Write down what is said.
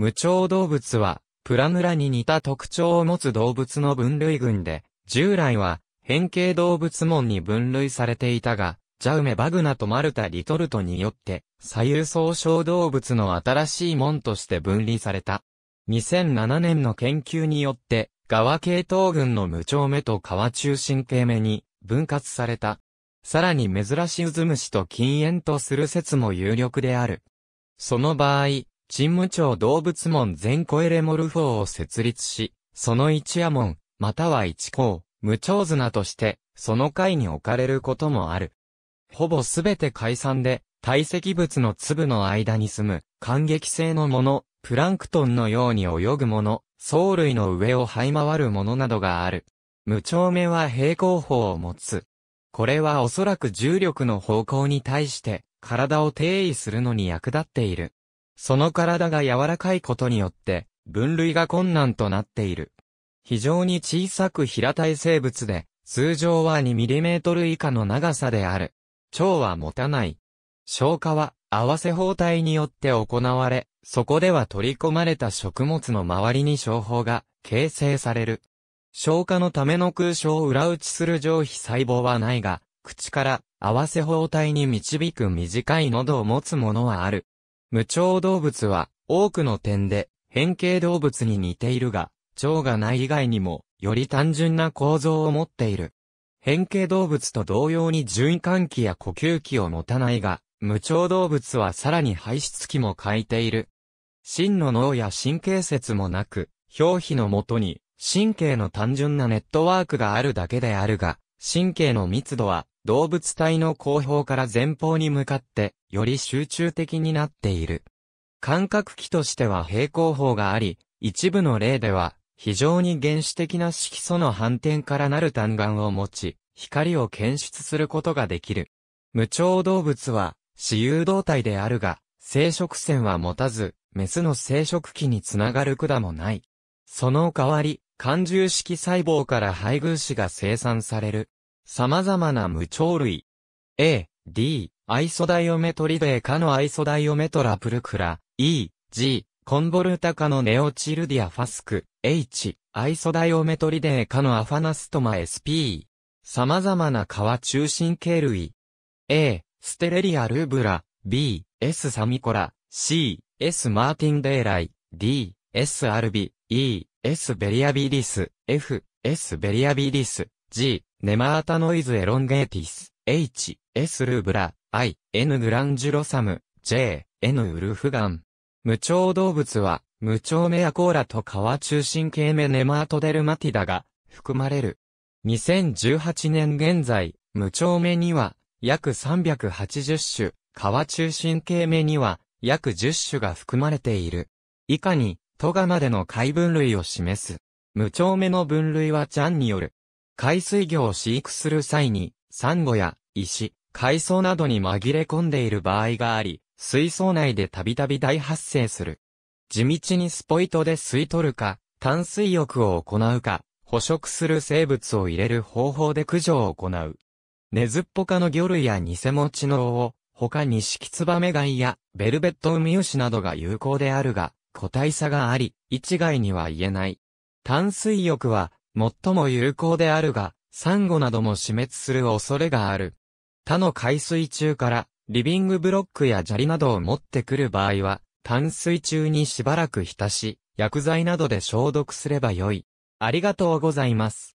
無鳥動物は、プラムラに似た特徴を持つ動物の分類群で、従来は、変形動物門に分類されていたが、ジャウメ・バグナとマルタ・リトルトによって、左右総称動物の新しい門として分離された。2007年の研究によって、側系統群の無丁目と川中心系目に分割された。さらに珍しい渦虫と禁煙とする説も有力である。その場合、陳無町動物門全コエレモルフォーを設立し、その一夜門、または一校、無長綱として、その会に置かれることもある。ほぼすべて解散で、堆積物の粒の間に住む、感激性のもの、プランクトンのように泳ぐもの、藻類の上を這い回るものなどがある。無丁目は平行法を持つ。これはおそらく重力の方向に対して、体を定位するのに役立っている。その体が柔らかいことによって、分類が困難となっている。非常に小さく平たい生物で、通常は2トル以下の長さである。腸は持たない。消化は合わせ包帯によって行われ、そこでは取り込まれた食物の周りに消化が形成される。消化のための空所を裏打ちする上皮細胞はないが、口から合わせ包帯に導く短い喉を持つものはある。無腸動物は、多くの点で、変形動物に似ているが、腸がない以外にも、より単純な構造を持っている。変形動物と同様に循環器や呼吸器を持たないが、無腸動物はさらに排出器も欠いている。真の脳や神経節もなく、表皮のもとに、神経の単純なネットワークがあるだけであるが、神経の密度は動物体の後方から前方に向かって、より集中的になっている。感覚器としては平行法があり、一部の例では、非常に原始的な色素の反転からなる単眼を持ち、光を検出することができる。無調動物は、私有動体であるが、生殖腺は持たず、メスの生殖器につながる管もない。その代わり、感重式細胞から配偶子が生産される。様々な無鳥類。A、D、アイソダイオメトリデー科のアイソダイオメトラプルクラ、E、G、コンボルタ科のネオチルディアファスク、H、アイソダイオメトリデー科のアファナストマ SP。様々な川中心系類。A、ステレリアルブラ、B、S サミコラ、C、S マーティンデーライ、D、S アルビ、E、S ベリアビリス、F、S ベリアビリス、G、ネマータノイズエロンゲーティス、H、S ルーブラ、I、N グランジュロサム、J、N ウルフガン。無調動物は、無調メアコーラと川中心系メネマートデルマティダが含まれる。2018年現在、無調目には約380種、川中心系目には約10種が含まれている。以下に、トガまでの解分類を示す。無調目の分類はジャンによる。海水魚を飼育する際に、サンゴや石、海藻などに紛れ込んでいる場合があり、水槽内でたびたび大発生する。地道にスポイトで吸い取るか、淡水浴を行うか、捕食する生物を入れる方法で駆除を行う。ネズッポ科の魚類やニセモチノオを、他にシキツバメガイやベルベットウミウシなどが有効であるが、個体差があり、一概には言えない。淡水浴は最も有効であるが、サンゴなども死滅する恐れがある。他の海水中から、リビングブロックや砂利などを持ってくる場合は、淡水中にしばらく浸し、薬剤などで消毒すればよい。ありがとうございます。